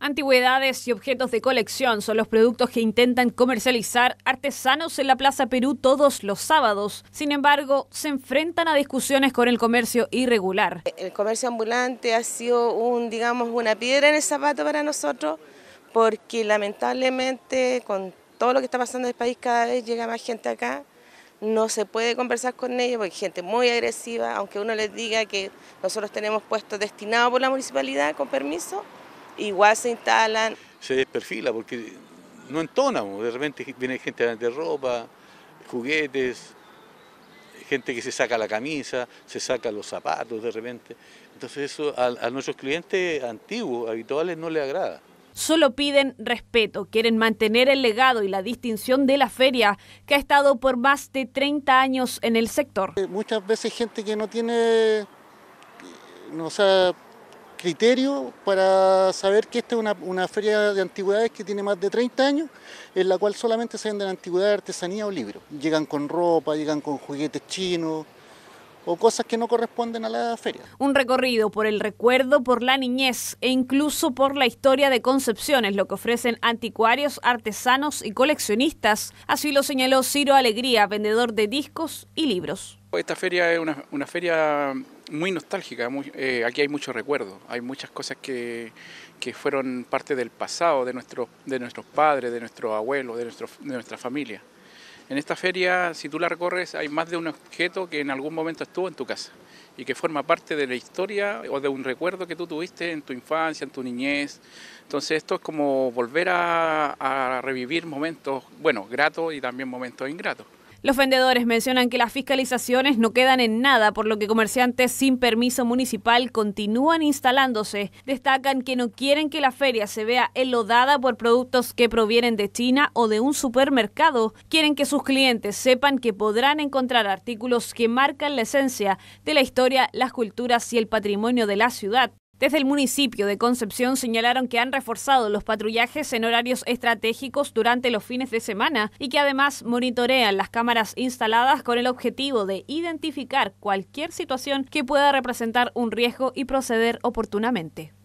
Antigüedades y objetos de colección son los productos que intentan comercializar artesanos en la Plaza Perú todos los sábados. Sin embargo, se enfrentan a discusiones con el comercio irregular. El comercio ambulante ha sido un, digamos, una piedra en el zapato para nosotros porque lamentablemente con todo lo que está pasando en el país cada vez llega más gente acá. No se puede conversar con ellos porque hay gente muy agresiva, aunque uno les diga que nosotros tenemos puestos destinados por la municipalidad con permiso igual se instalan. Se desperfila porque no entonamos, de repente viene gente de ropa, juguetes, gente que se saca la camisa, se saca los zapatos de repente. Entonces eso a, nuestros clientes antiguos, habituales, no les agrada solo piden respeto, quieren mantener el legado y la distinción de la feria que ha estado por más de 30 años en el sector. Muchas veces gente que no tiene, no, criterio para saber que esta es una, feria de antigüedades que tiene más de 30 años, en la cual solamente se venden antigüedades, artesanía o libros. Llegan con ropa, llegan con juguetes chinos, o cosas que no corresponden a la feria. Un recorrido por el recuerdo, por la niñez e incluso por la historia de concepciones, lo que ofrecen anticuarios, artesanos y coleccionistas. Así lo señaló Ciro Alegría, vendedor de discos y libros. Esta feria es una, feria muy nostálgica, eh, aquí hay mucho recuerdo, hay muchas cosas que, que, fueron parte del pasado, de, de nuestros padres, de nuestros abuelos, de, nuestro, de nuestra familia. En esta feria, si tú la recorres, hay más de un objeto que en algún momento estuvo en tu casa y que forma parte de la historia o de un recuerdo que tú tuviste en tu infancia, en tu niñez. Entonces esto es como volver a, revivir momentos, bueno, gratos y también momentos ingratos. Los vendedores mencionan que las fiscalizaciones no quedan en nada, por lo que comerciantes sin permiso municipal continúan instalándose. Destacan que no quieren que la feria se vea elodada por productos que provienen de China o de un supermercado. Quieren que sus clientes sepan que podrán encontrar artículos que marcan la esencia de la historia, las culturas y el patrimonio de la ciudad. Desde el municipio de Concepción señalaron que han reforzado los patrullajes en horarios estratégicos durante los fines de semana y que además monitorean las cámaras instaladas con el objetivo de identificar cualquier situación que pueda representar un riesgo y proceder oportunamente.